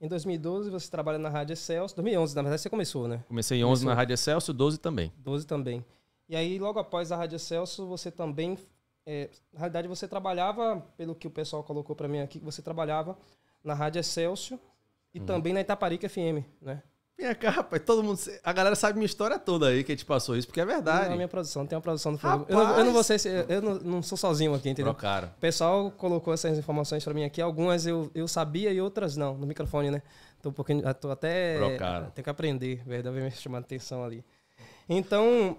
Em 2012 você trabalha na Rádio Excelsior. 2011, na verdade, você começou, né? Comecei em 11 começou. na Rádio Excelsior, 12 também. 12 também. E aí, logo após a Rádio Excelsior, você também... É, na realidade, você trabalhava, pelo que o pessoal colocou para mim aqui, você trabalhava na Rádio Excelsior e hum. também na Itaparica FM, né? Vem cá, rapaz, todo mundo. A galera sabe minha história toda aí que a gente passou isso, porque é verdade. Não, a minha produção, tem uma produção do Facebook. Eu, eu, não vou ser. Eu não, não sou sozinho aqui, entendeu? cara. O pessoal colocou essas informações para mim aqui. Algumas eu, eu sabia e outras não, no microfone, né? Tô um pouquinho. Tô até. Trocaram. Tenho que aprender, verdade, me chamando atenção ali. Então,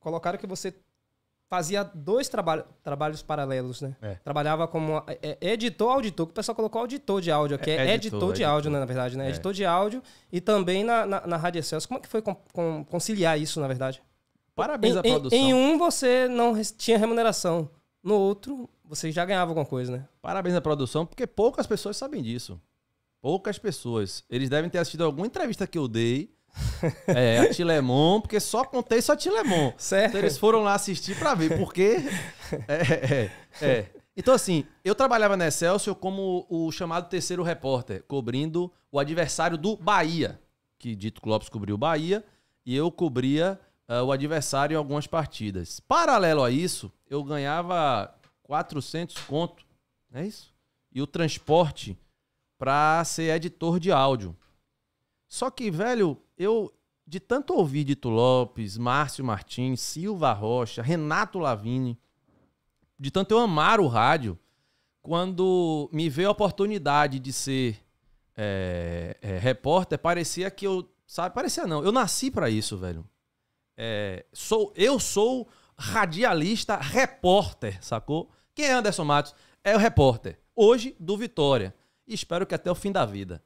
colocaram que você fazia dois traba trabalhos paralelos, né? É. Trabalhava como é, é, editor auditor, que o pessoal colocou auditor de áudio aqui. É, é editor, editor, de áudio, Né, na verdade, né? É. Editor de áudio e também na, na, na Rádio Celso. Como é que foi com, com, conciliar isso, na verdade? Parabéns em, à produção. Em, em um você não tinha remuneração. No outro, você já ganhava alguma coisa, né? Parabéns à produção, porque poucas pessoas sabem disso. Poucas pessoas. Eles devem ter assistido alguma entrevista que eu dei é, a Tilemon, porque só contei só Tilemon. Certo. Então eles foram lá assistir para ver, porque. É, é, é, é. Então, assim, eu trabalhava na Excelsior como o chamado terceiro repórter, cobrindo o adversário do Bahia, que Dito Clopes cobriu o Bahia, e eu cobria uh, o adversário em algumas partidas. Paralelo a isso, eu ganhava 400 conto, é isso? E o transporte para ser editor de áudio. Só que, velho, eu, de tanto ouvir Dito Lopes, Márcio Martins, Silva Rocha, Renato Lavini, de tanto eu amar o rádio, quando me veio a oportunidade de ser é, é, repórter, parecia que eu. Sabe, parecia não. Eu nasci para isso, velho. É, sou, eu sou radialista repórter, sacou? Quem é Anderson Matos? É o repórter. Hoje, do Vitória. E espero que até o fim da vida.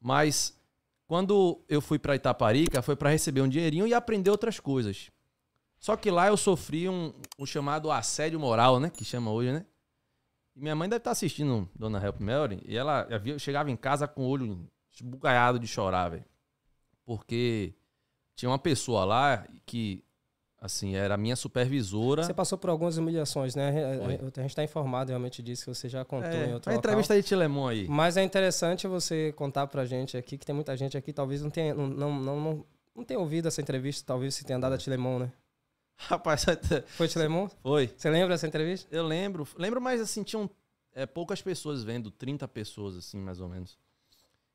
Mas quando eu fui para Itaparica, foi para receber um dinheirinho e aprender outras coisas. Só que lá eu sofri um, um chamado assédio moral, né? Que chama hoje, né? E minha mãe deve estar tá assistindo Dona Help Mary e ela chegava em casa com o olho esbugalhado de chorar, velho. Porque tinha uma pessoa lá que Assim, era a minha supervisora. Você passou por algumas humilhações, né? A gente está informado realmente disso, que você já contou é, em outra A entrevista local. de Tilemon aí. Mas é interessante você contar pra gente aqui, que tem muita gente aqui, talvez não tenha, não, não, não, não tenha ouvido essa entrevista, talvez se tenha dado a é. Tilemon, né? Rapaz, foi Tilemon? Foi. Você lembra dessa entrevista? Eu lembro. Lembro, mas assim, tinham é, poucas pessoas vendo, 30 pessoas, assim, mais ou menos.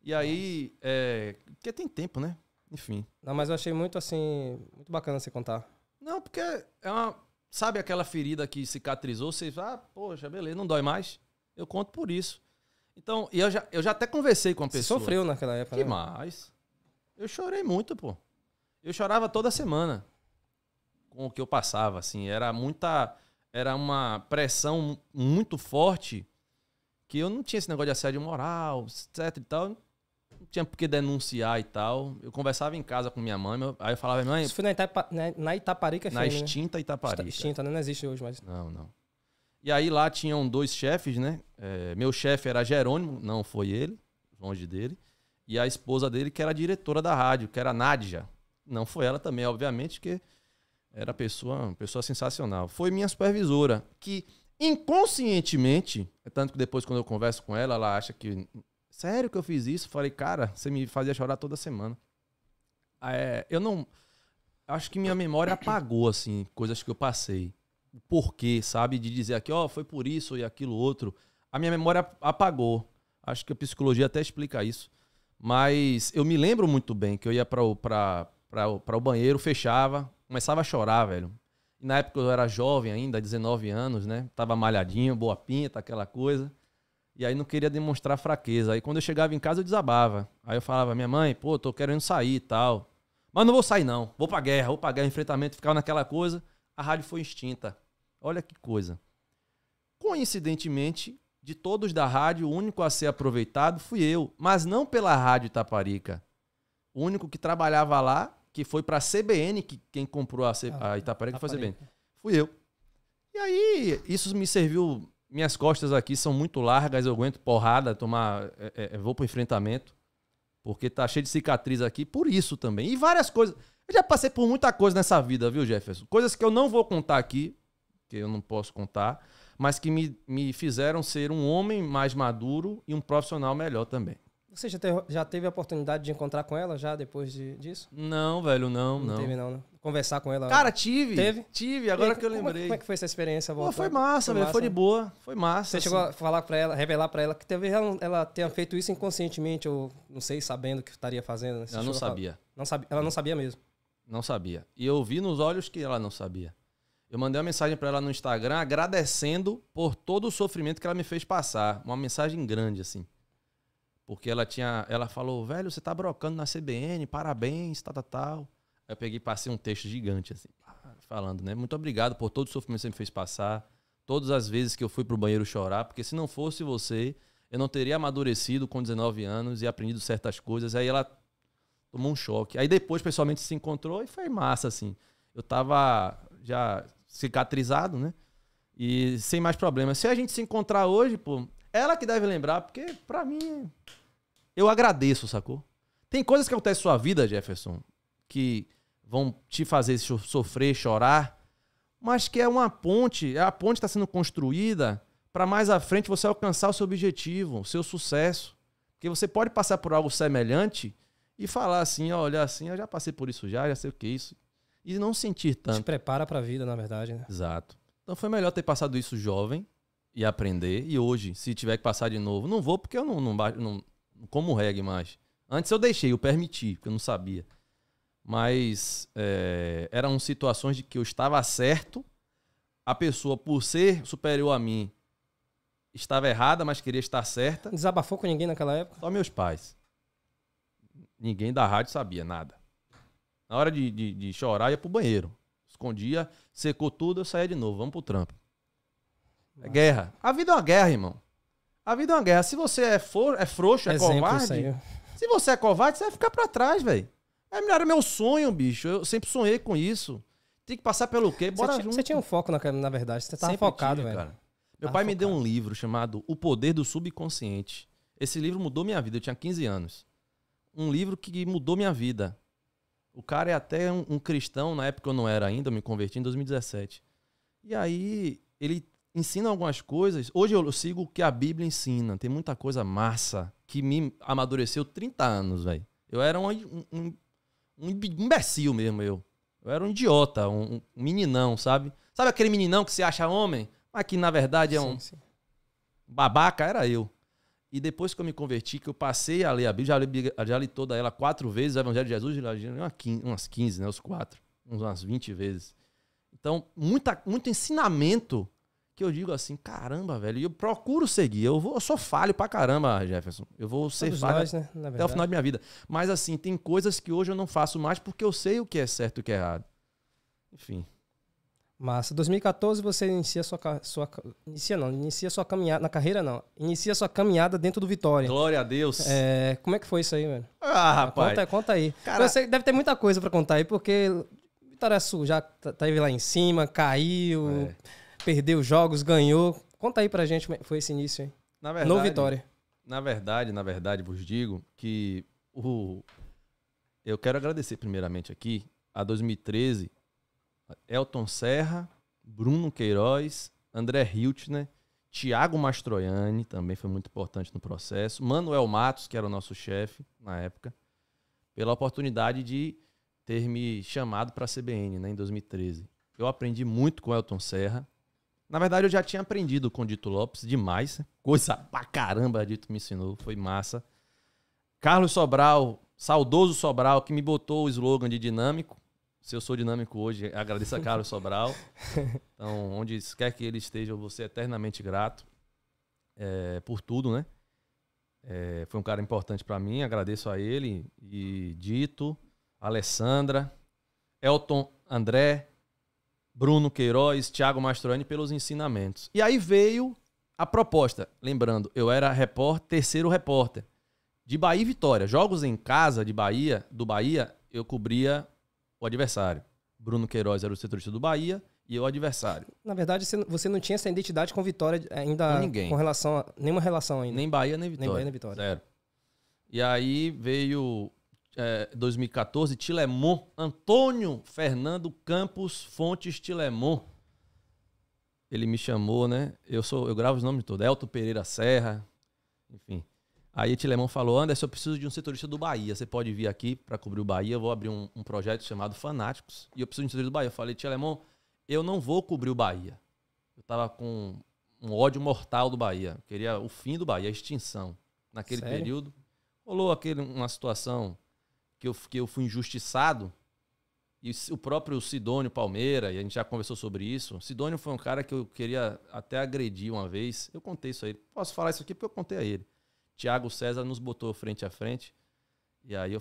E aí, é, porque tem tempo, né? Enfim. Não, mas eu achei muito, assim, muito bacana você contar. Não, porque é uma. Sabe aquela ferida que cicatrizou? Você ah, poxa, beleza, não dói mais. Eu conto por isso. Então, eu já, eu já até conversei com a pessoa. Sofreu naquela época, Demais. Né? Eu chorei muito, pô. Eu chorava toda semana com o que eu passava, assim. Era muita. Era uma pressão muito forte que eu não tinha esse negócio de assédio moral, etc e tal tinha porque denunciar e tal. Eu conversava em casa com minha mãe, aí eu falava, mãe. Isso foi na, Itapa, na, né, na Itaparica, Na né? extinta Itaparica. Extinta, né? Não existe hoje mais. Não, não. E aí lá tinham dois chefes, né? É, meu chefe era Jerônimo, não foi ele, longe dele. E a esposa dele, que era diretora da rádio, que era Nádia. Não foi ela também, obviamente, que era pessoa, uma pessoa sensacional. Foi minha supervisora, que inconscientemente, tanto que depois quando eu converso com ela, ela acha que sério que eu fiz isso? Falei, cara, você me fazia chorar toda semana. É, eu não. Acho que minha memória apagou, assim, coisas que eu passei. O porquê, sabe? De dizer aqui, ó, oh, foi por isso e aquilo outro. A minha memória apagou. Acho que a psicologia até explica isso. Mas eu me lembro muito bem que eu ia para o, o banheiro, fechava, começava a chorar, velho. E na época eu era jovem ainda, 19 anos, né? Tava malhadinho, boa pinta, aquela coisa. E aí não queria demonstrar fraqueza. Aí quando eu chegava em casa eu desabava. Aí eu falava, minha mãe, pô, tô querendo sair e tal. Mas não vou sair não, vou pra guerra, vou pra guerra, enfrentamento, ficava naquela coisa. A rádio foi extinta. Olha que coisa. Coincidentemente, de todos da rádio, o único a ser aproveitado fui eu, mas não pela rádio Itaparica. O único que trabalhava lá, que foi pra CBN, que quem comprou a, C... a ah, Itaparica foi a CBN. Fui eu. E aí, isso me serviu minhas costas aqui são muito largas, eu aguento porrada, tomar, é, é, é vou para enfrentamento, porque tá cheio de cicatriz aqui, por isso também. E várias coisas. Eu já passei por muita coisa nessa vida, viu, Jefferson? Coisas que eu não vou contar aqui, que eu não posso contar, mas que me, me fizeram ser um homem mais maduro e um profissional melhor também. Você já teve, já teve a oportunidade de encontrar com ela já depois de, disso? Não, velho, não, não. Não teve, não, né? Conversar com ela. Cara, tive. Teve? Tive, agora que eu como, é lembrei. Como é que foi essa experiência? Pô, foi massa, velho. Foi de né? boa. Foi massa. Você assim. chegou a assim. falar pra ela, revelar pra ela que talvez ela, ela tenha feito isso inconscientemente, ou não sei, sabendo o que estaria fazendo. Né? Ela não sabia. Não sabia. Ela não sabia mesmo. Não sabia. E eu vi nos olhos que ela não sabia. Eu mandei uma mensagem para ela no Instagram agradecendo por todo o sofrimento que ela me fez passar. Uma mensagem grande, assim. Porque ela tinha. Ela falou, velho, você tá brocando na CBN, parabéns, tal, tal, tal. Aí eu peguei e passei um texto gigante, assim, falando, né? Muito obrigado por todo o sofrimento que você me fez passar. Todas as vezes que eu fui pro banheiro chorar, porque se não fosse você, eu não teria amadurecido com 19 anos e aprendido certas coisas. Aí ela tomou um choque. Aí depois, pessoalmente, se encontrou e foi massa, assim. Eu tava já cicatrizado, né? E sem mais problemas. Se a gente se encontrar hoje, pô, ela que deve lembrar, porque para mim eu agradeço, sacou? Tem coisas que acontecem na sua vida, Jefferson, que vão te fazer sofrer, chorar, mas que é uma ponte, é a ponte está sendo construída para mais à frente você alcançar o seu objetivo, o seu sucesso. Porque você pode passar por algo semelhante e falar assim, olha assim, eu já passei por isso já, já sei o que é isso. E não sentir tanto. te prepara para a vida, na verdade, né? Exato. Então foi melhor ter passado isso jovem e aprender. E hoje, se tiver que passar de novo, não vou porque eu não, não, não, não como reggae mais. Antes eu deixei, eu permiti, porque eu não sabia. Mas é, eram situações de que eu estava certo, a pessoa, por ser superior a mim, estava errada, mas queria estar certa. Desabafou com ninguém naquela época? Só meus pais. Ninguém da rádio sabia nada. Na hora de, de, de chorar, ia pro banheiro. Escondia, secou tudo, eu saía de novo. Vamos pro trampo. É guerra. A vida é uma guerra, irmão. A vida é uma guerra. Se você é, for, é frouxo, é Exemplo, covarde. Senhor. Se você é covarde, você vai ficar pra trás, velho. É melhor, meu sonho, bicho. Eu sempre sonhei com isso. Tem que passar pelo quê? Bora você junto. Você tinha um foco, na, na verdade. Você tava sempre focado, velho. Cara. Meu pai focado. me deu um livro chamado O Poder do Subconsciente. Esse livro mudou minha vida. Eu tinha 15 anos. Um livro que mudou minha vida. O cara é até um, um cristão, na época eu não era ainda, eu me converti em 2017. E aí ele ensina algumas coisas. Hoje eu sigo o que a Bíblia ensina. Tem muita coisa massa que me amadureceu 30 anos, velho. Eu era um, um, um, imbecil mesmo, eu. Eu era um idiota, um, um, meninão, sabe? Sabe aquele meninão que se acha homem, mas que na verdade é sim, um sim. babaca? Era eu. E depois que eu me converti, que eu passei a ler a Bíblia, já li, já li toda ela quatro vezes, o Evangelho de Jesus, já li umas 15, né? Os quatro, umas 20 vezes. Então, muita, muito ensinamento que eu digo assim, caramba, velho, e eu procuro seguir. Eu, vou, eu sou falho pra caramba, Jefferson. Eu vou ser Todos falho nós, né? até o final da minha vida. Mas assim, tem coisas que hoje eu não faço mais porque eu sei o que é certo e o que é errado. Enfim. Massa. 2014 você inicia sua, sua inicia não, inicia sua caminhada na carreira não, inicia sua caminhada dentro do Vitória. Glória a Deus. É, como é que foi isso aí, velho? Ah, ah rapaz. Conta, conta aí. Cara... Você deve ter muita coisa para contar aí porque Vitória Sul já teve tá lá em cima, caiu. É perdeu jogos, ganhou. Conta aí pra gente como é foi esse início, hein? Na verdade, no Vitória. Na verdade, na verdade, vos digo que o... eu quero agradecer primeiramente aqui a 2013, Elton Serra, Bruno Queiroz, André Hiltner, Tiago Mastroianni, também foi muito importante no processo, Manuel Matos, que era o nosso chefe na época, pela oportunidade de ter me chamado para a CBN né, em 2013. Eu aprendi muito com Elton Serra, na verdade, eu já tinha aprendido com o Dito Lopes demais. Coisa pra caramba, Dito me ensinou, foi massa. Carlos Sobral, saudoso Sobral, que me botou o slogan de dinâmico. Se eu sou dinâmico hoje, agradeço a Carlos Sobral. Então, onde quer que ele esteja, eu vou ser eternamente grato é, por tudo, né? É, foi um cara importante para mim, agradeço a ele. E Dito, Alessandra, Elton André, Bruno Queiroz, Thiago Mastroianni pelos ensinamentos. E aí veio a proposta. Lembrando, eu era repórter, terceiro repórter de Bahia e Vitória. Jogos em casa de Bahia, do Bahia, eu cobria o adversário. Bruno Queiroz era o setorista do Bahia e eu o adversário. Na verdade, você não tinha essa identidade com Vitória eh, ainda. Com ninguém. Com relação a, nenhuma relação ainda. Nem Bahia, nem Vitória. Nem Bahia, nem Vitória. Zero. E aí veio é, eh, 2014, Tilemon, Antônio Fernando Campos Fontes Tilemon. Ele me chamou, né? Eu sou, eu gravo os nomes de Elton Pereira Serra, enfim. Aí Tilemon falou: Anderson, eu preciso de um setorista do Bahia. Você pode vir aqui para cobrir o Bahia. Eu vou abrir um, um, projeto chamado Fanáticos e eu preciso de um setorista do Bahia. Eu falei: Tilemon, eu não vou cobrir o Bahia. Eu tava com um ódio mortal do Bahia. Eu queria o fim do Bahia, a extinção. Naquele Sério? período, rolou aquele, uma situação que eu, que eu fui injustiçado. E o próprio Sidônio Palmeira, e a gente já conversou sobre isso. Sidônio foi um cara que eu queria até agredir uma vez. Eu contei isso a ele. Posso falar isso aqui porque eu contei a ele. Tiago César nos botou frente a frente. E aí eu